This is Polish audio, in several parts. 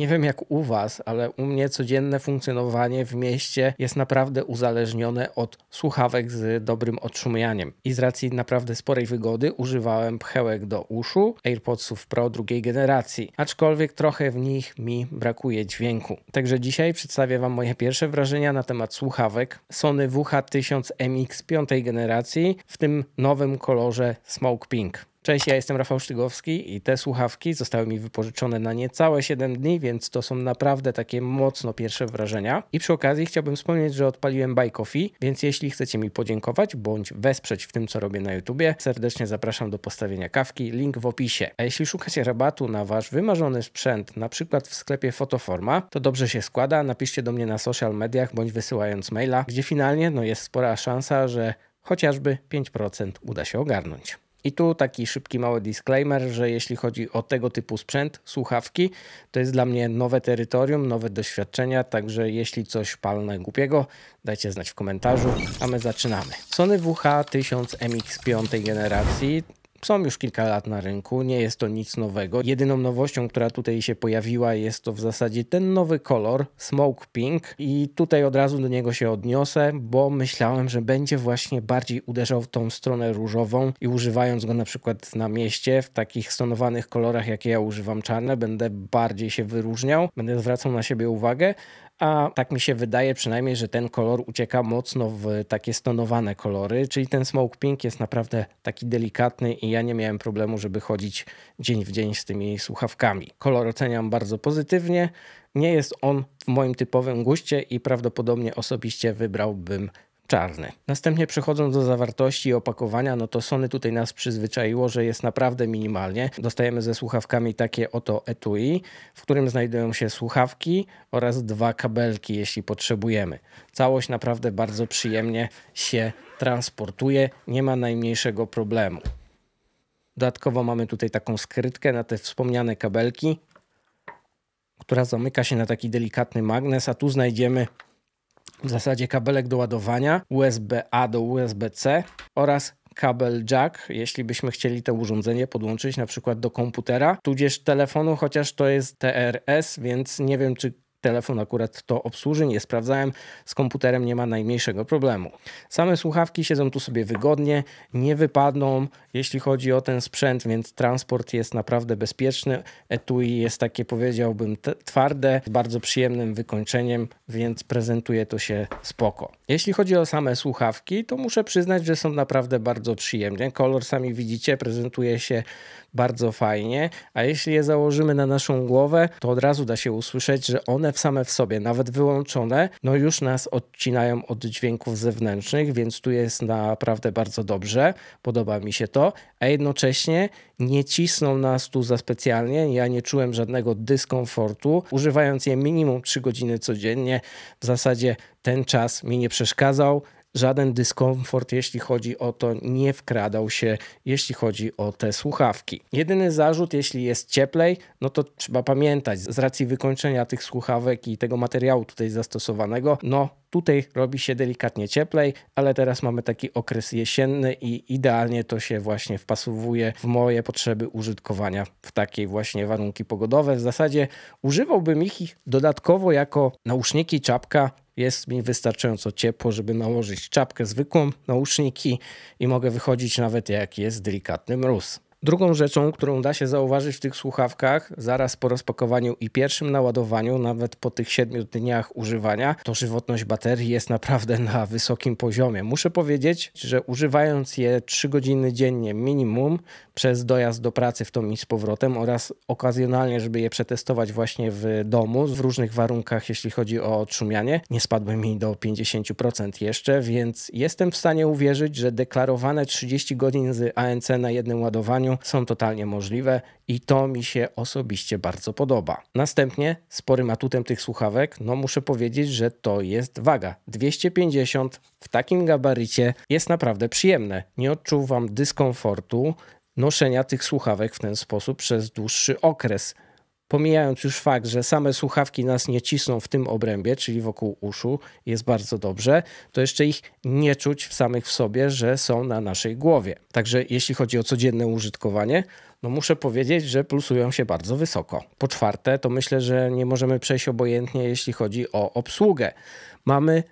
Nie wiem jak u Was, ale u mnie codzienne funkcjonowanie w mieście jest naprawdę uzależnione od słuchawek z dobrym odszumianiem. I z racji naprawdę sporej wygody używałem pchełek do uszu AirPodsów Pro drugiej generacji, aczkolwiek trochę w nich mi brakuje dźwięku. Także dzisiaj przedstawię Wam moje pierwsze wrażenia na temat słuchawek Sony WH1000 MX piątej generacji w tym nowym kolorze Smoke Pink. Cześć, ja jestem Rafał Sztygowski i te słuchawki zostały mi wypożyczone na niecałe 7 dni, więc to są naprawdę takie mocno pierwsze wrażenia. I przy okazji chciałbym wspomnieć, że odpaliłem Buy Coffee, więc jeśli chcecie mi podziękować bądź wesprzeć w tym, co robię na YouTubie, serdecznie zapraszam do postawienia kawki, link w opisie. A jeśli szukacie rabatu na wasz wymarzony sprzęt, na przykład w sklepie Fotoforma, to dobrze się składa, napiszcie do mnie na social mediach bądź wysyłając maila, gdzie finalnie no, jest spora szansa, że chociażby 5% uda się ogarnąć. I tu taki szybki, mały disclaimer, że jeśli chodzi o tego typu sprzęt, słuchawki, to jest dla mnie nowe terytorium, nowe doświadczenia, także jeśli coś palne głupiego, dajcie znać w komentarzu, a my zaczynamy. Sony WH-1000 MX 5 generacji są już kilka lat na rynku, nie jest to nic nowego. Jedyną nowością, która tutaj się pojawiła, jest to w zasadzie ten nowy kolor, Smoke Pink, i tutaj od razu do niego się odniosę, bo myślałem, że będzie właśnie bardziej uderzał w tą stronę różową i używając go na przykład na mieście w takich stonowanych kolorach, jakie ja używam czarne, będę bardziej się wyróżniał, będę zwracał na siebie uwagę, a tak mi się wydaje przynajmniej, że ten kolor ucieka mocno w takie stonowane kolory, czyli ten smoke pink jest naprawdę taki delikatny i ja nie miałem problemu, żeby chodzić dzień w dzień z tymi słuchawkami. Kolor oceniam bardzo pozytywnie, nie jest on w moim typowym guście i prawdopodobnie osobiście wybrałbym czarny. Następnie przechodząc do zawartości i opakowania, no to Sony tutaj nas przyzwyczaiło, że jest naprawdę minimalnie. Dostajemy ze słuchawkami takie oto etui, w którym znajdują się słuchawki oraz dwa kabelki, jeśli potrzebujemy. Całość naprawdę bardzo przyjemnie się transportuje, nie ma najmniejszego problemu. Dodatkowo mamy tutaj taką skrytkę na te wspomniane kabelki, która zamyka się na taki delikatny magnes, a tu znajdziemy w zasadzie kabelek do ładowania USB-A do USB-C oraz kabel jack, jeśli byśmy chcieli to urządzenie podłączyć na przykład do komputera, tudzież telefonu, chociaż to jest TRS, więc nie wiem, czy telefon akurat to obsłuży, nie sprawdzałem, z komputerem nie ma najmniejszego problemu. Same słuchawki siedzą tu sobie wygodnie, nie wypadną, jeśli chodzi o ten sprzęt, więc transport jest naprawdę bezpieczny. Etui jest takie powiedziałbym twarde, z bardzo przyjemnym wykończeniem, więc prezentuje to się spoko. Jeśli chodzi o same słuchawki, to muszę przyznać, że są naprawdę bardzo przyjemne. Kolor sami widzicie, prezentuje się bardzo fajnie, a jeśli je założymy na naszą głowę, to od razu da się usłyszeć, że one same w sobie, nawet wyłączone, no już nas odcinają od dźwięków zewnętrznych, więc tu jest naprawdę bardzo dobrze, podoba mi się to, a jednocześnie nie cisną nas tu za specjalnie, ja nie czułem żadnego dyskomfortu, używając je minimum 3 godziny codziennie, w zasadzie ten czas mi nie przeszkadzał, żaden dyskomfort, jeśli chodzi o to, nie wkradał się, jeśli chodzi o te słuchawki. Jedyny zarzut, jeśli jest cieplej, no to trzeba pamiętać, z racji wykończenia tych słuchawek i tego materiału tutaj zastosowanego, no Tutaj robi się delikatnie cieplej, ale teraz mamy taki okres jesienny i idealnie to się właśnie wpasowuje w moje potrzeby użytkowania w takie właśnie warunki pogodowe. W zasadzie używałbym ich dodatkowo jako nauszniki czapka jest mi wystarczająco ciepło, żeby nałożyć czapkę zwykłą, nauszniki i mogę wychodzić nawet jak jest delikatny mróz. Drugą rzeczą, którą da się zauważyć w tych słuchawkach, zaraz po rozpakowaniu i pierwszym naładowaniu, nawet po tych 7 dniach używania, to żywotność baterii jest naprawdę na wysokim poziomie. Muszę powiedzieć, że używając je 3 godziny dziennie minimum przez dojazd do pracy w to i z powrotem oraz okazjonalnie, żeby je przetestować właśnie w domu, w różnych warunkach, jeśli chodzi o odszumianie, nie spadły mi do 50% jeszcze, więc jestem w stanie uwierzyć, że deklarowane 30 godzin z ANC na jednym ładowaniu są totalnie możliwe i to mi się osobiście bardzo podoba. Następnie sporym atutem tych słuchawek, no muszę powiedzieć, że to jest waga. 250 w takim gabarycie jest naprawdę przyjemne. Nie odczuwam dyskomfortu noszenia tych słuchawek w ten sposób przez dłuższy okres pomijając już fakt, że same słuchawki nas nie cisną w tym obrębie, czyli wokół uszu, jest bardzo dobrze, to jeszcze ich nie czuć w samych w sobie, że są na naszej głowie. Także jeśli chodzi o codzienne użytkowanie, no muszę powiedzieć, że pulsują się bardzo wysoko. Po czwarte, to myślę, że nie możemy przejść obojętnie, jeśli chodzi o obsługę. Mamy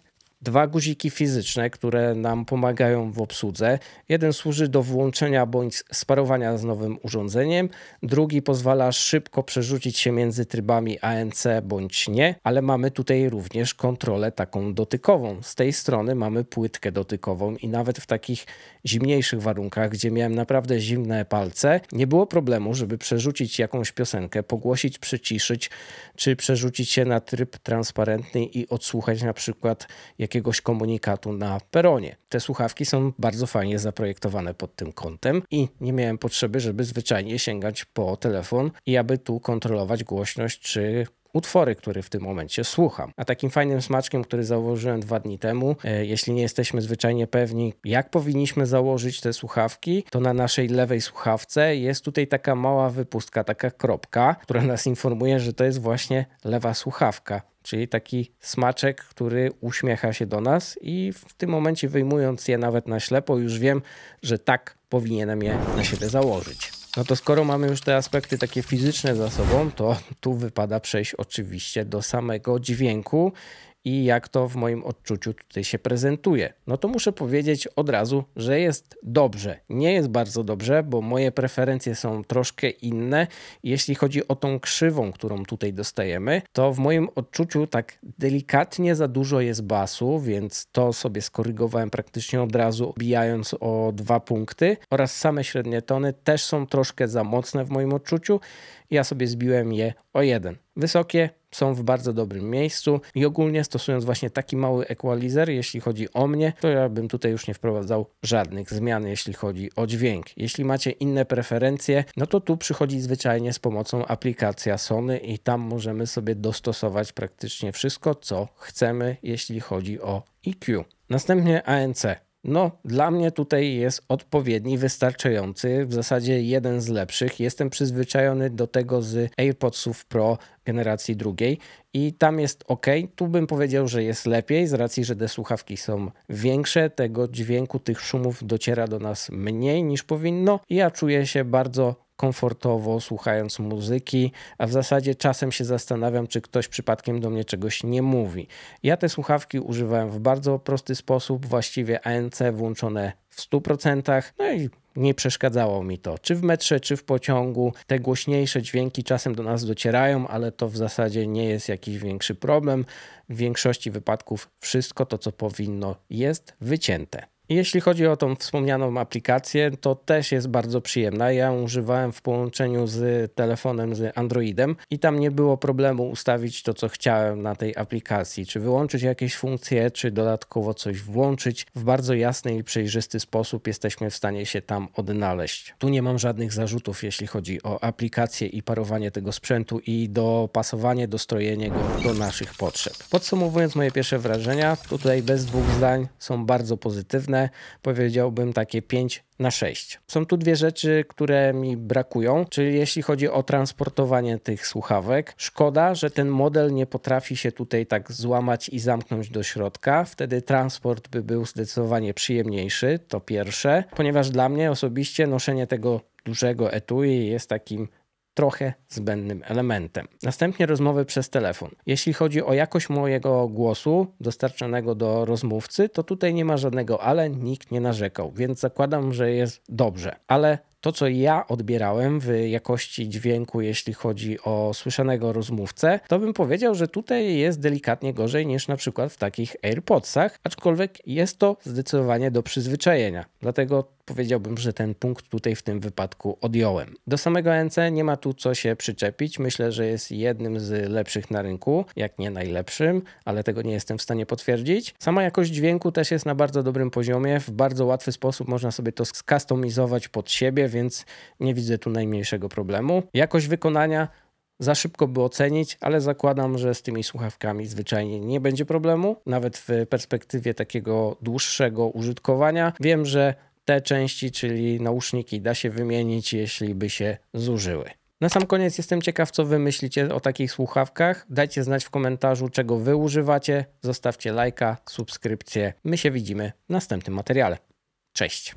dwa guziki fizyczne, które nam pomagają w obsłudze. Jeden służy do włączenia bądź sparowania z nowym urządzeniem, drugi pozwala szybko przerzucić się między trybami ANC bądź nie, ale mamy tutaj również kontrolę taką dotykową. Z tej strony mamy płytkę dotykową i nawet w takich zimniejszych warunkach, gdzie miałem naprawdę zimne palce, nie było problemu, żeby przerzucić jakąś piosenkę, pogłosić, przyciszyć, czy przerzucić się na tryb transparentny i odsłuchać na przykład jak jakiegoś komunikatu na peronie. Te słuchawki są bardzo fajnie zaprojektowane pod tym kątem i nie miałem potrzeby, żeby zwyczajnie sięgać po telefon i aby tu kontrolować głośność czy utwory, które w tym momencie słucham. A takim fajnym smaczkiem, który założyłem dwa dni temu, e, jeśli nie jesteśmy zwyczajnie pewni, jak powinniśmy założyć te słuchawki, to na naszej lewej słuchawce jest tutaj taka mała wypustka, taka kropka, która nas informuje, że to jest właśnie lewa słuchawka czyli taki smaczek, który uśmiecha się do nas i w tym momencie wyjmując je nawet na ślepo już wiem, że tak powinienem je na siebie założyć. No to skoro mamy już te aspekty takie fizyczne za sobą, to tu wypada przejść oczywiście do samego dźwięku i jak to w moim odczuciu tutaj się prezentuje. No to muszę powiedzieć od razu, że jest dobrze. Nie jest bardzo dobrze, bo moje preferencje są troszkę inne. Jeśli chodzi o tą krzywą, którą tutaj dostajemy, to w moim odczuciu tak delikatnie za dużo jest basu, więc to sobie skorygowałem praktycznie od razu, obijając o dwa punkty. Oraz same średnie tony też są troszkę za mocne w moim odczuciu. Ja sobie zbiłem je o jeden. Wysokie są w bardzo dobrym miejscu i ogólnie stosując właśnie taki mały equalizer, jeśli chodzi o mnie, to ja bym tutaj już nie wprowadzał żadnych zmian, jeśli chodzi o dźwięk. Jeśli macie inne preferencje, no to tu przychodzi zwyczajnie z pomocą aplikacja Sony i tam możemy sobie dostosować praktycznie wszystko, co chcemy, jeśli chodzi o EQ. Następnie ANC. No, dla mnie tutaj jest odpowiedni, wystarczający, w zasadzie jeden z lepszych. Jestem przyzwyczajony do tego z AirPodsów Pro generacji drugiej i tam jest ok. Tu bym powiedział, że jest lepiej, z racji, że te słuchawki są większe, tego dźwięku, tych szumów dociera do nas mniej niż powinno. I ja czuję się bardzo komfortowo, słuchając muzyki, a w zasadzie czasem się zastanawiam, czy ktoś przypadkiem do mnie czegoś nie mówi. Ja te słuchawki używałem w bardzo prosty sposób, właściwie ANC włączone w 100%, no i nie przeszkadzało mi to. Czy w metrze, czy w pociągu. Te głośniejsze dźwięki czasem do nas docierają, ale to w zasadzie nie jest jakiś większy problem. W większości wypadków wszystko to, co powinno, jest wycięte. Jeśli chodzi o tą wspomnianą aplikację, to też jest bardzo przyjemna. Ja używałem w połączeniu z telefonem z Androidem i tam nie było problemu ustawić to, co chciałem na tej aplikacji, czy wyłączyć jakieś funkcje, czy dodatkowo coś włączyć. W bardzo jasny i przejrzysty sposób jesteśmy w stanie się tam odnaleźć. Tu nie mam żadnych zarzutów, jeśli chodzi o aplikację i parowanie tego sprzętu i dopasowanie, dostrojenie go do naszych potrzeb. Podsumowując moje pierwsze wrażenia, tutaj bez dwóch zdań są bardzo pozytywne pewne, powiedziałbym takie 5 na 6. Są tu dwie rzeczy, które mi brakują, czyli jeśli chodzi o transportowanie tych słuchawek. Szkoda, że ten model nie potrafi się tutaj tak złamać i zamknąć do środka. Wtedy transport by był zdecydowanie przyjemniejszy, to pierwsze, ponieważ dla mnie osobiście noszenie tego dużego etui jest takim trochę zbędnym elementem. Następnie rozmowy przez telefon. Jeśli chodzi o jakość mojego głosu dostarczanego do rozmówcy, to tutaj nie ma żadnego ale, nikt nie narzekał, więc zakładam, że jest dobrze. Ale to, co ja odbierałem w jakości dźwięku, jeśli chodzi o słyszanego rozmówcę, to bym powiedział, że tutaj jest delikatnie gorzej niż na przykład w takich AirPodsach, aczkolwiek jest to zdecydowanie do przyzwyczajenia. Dlatego powiedziałbym, że ten punkt tutaj w tym wypadku odjąłem. Do samego NC nie ma tu co się przyczepić. Myślę, że jest jednym z lepszych na rynku, jak nie najlepszym, ale tego nie jestem w stanie potwierdzić. Sama jakość dźwięku też jest na bardzo dobrym poziomie. W bardzo łatwy sposób można sobie to skustomizować pod siebie, więc nie widzę tu najmniejszego problemu. Jakość wykonania za szybko by ocenić, ale zakładam, że z tymi słuchawkami zwyczajnie nie będzie problemu, nawet w perspektywie takiego dłuższego użytkowania. Wiem, że te części, czyli nauszniki, da się wymienić, jeśli by się zużyły. Na sam koniec jestem ciekaw, co Wy myślicie o takich słuchawkach. Dajcie znać w komentarzu, czego Wy używacie. Zostawcie lajka, subskrypcję. My się widzimy w następnym materiale. Cześć!